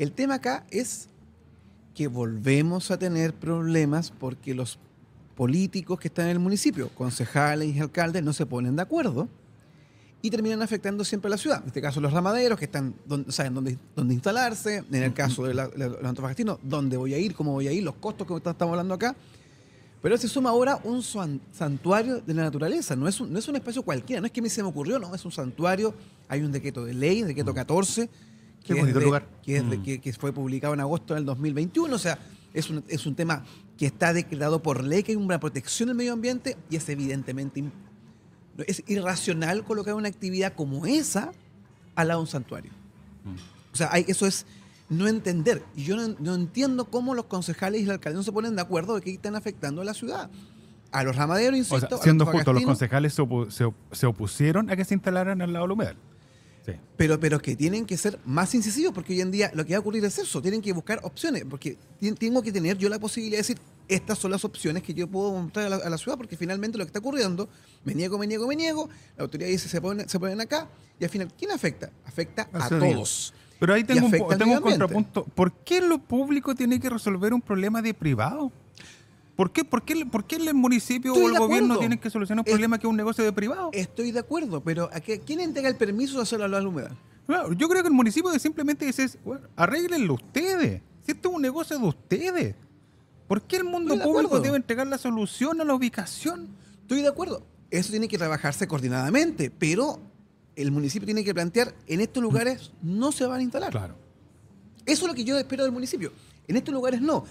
El tema acá es que volvemos a tener problemas porque los políticos que están en el municipio, concejales y alcaldes, no se ponen de acuerdo y terminan afectando siempre a la ciudad. En este caso, los ramaderos que están, saben dónde, instalarse. En el caso de, la, los antofagastinos, dónde voy a ir, cómo voy a ir, los costos que estamos hablando acá. Pero se suma ahora un santuario de la naturaleza. No es, un, no es un espacio cualquiera, no es que mí se me ocurrió, no, es un santuario. Hay un decreto de ley, decreto 14, Qué que bonito lugar. Mm. Que, fue publicado en agosto del 2021. O sea, es un, es un tema que está declarado por ley, que hay una protección del medio ambiente y es evidentemente es irracional colocar una actividad como esa al lado de un santuario. Mm. O sea, hay, eso es no entender. Y yo no, entiendo cómo los concejales y el alcalde no se ponen de acuerdo de que están afectando a la ciudad. A los ramaderos, insisto. O sea, siendo justo, los concejales se, se, opusieron a que se instalaran al lado del humedal. Pero, pero que tienen que ser más incisivos, porque hoy en día lo que va a ocurrir es eso, tienen que buscar opciones, porque tengo que tener yo la posibilidad de decir, estas son las opciones que yo puedo mostrar a la, ciudad, porque finalmente lo que está ocurriendo, me niego, me niego, me niego, la autoridad dice, se ponen, se ponen acá, y al final, ¿quién afecta? Afecta a, todos. Pero ahí tengo, tengo un contrapunto. ¿Por qué lo público tiene que resolver un problema de privado? ¿Por qué, por qué, el municipio o el gobierno tienen que solucionar un problema que es un negocio de privado? Estoy de acuerdo, pero ¿quién entrega el permiso de hacerlo a la humedad? Claro, yo creo que el municipio simplemente dice, bueno, arréglenlo ustedes. Si esto es un negocio de ustedes. ¿Por qué el mundo público debe entregar la solución a la ubicación? Estoy de acuerdo. Eso tiene que trabajarse coordinadamente, pero el municipio tiene que plantear, en estos lugares no se van a instalar. Claro. Eso es lo que yo espero del municipio. En estos lugares no.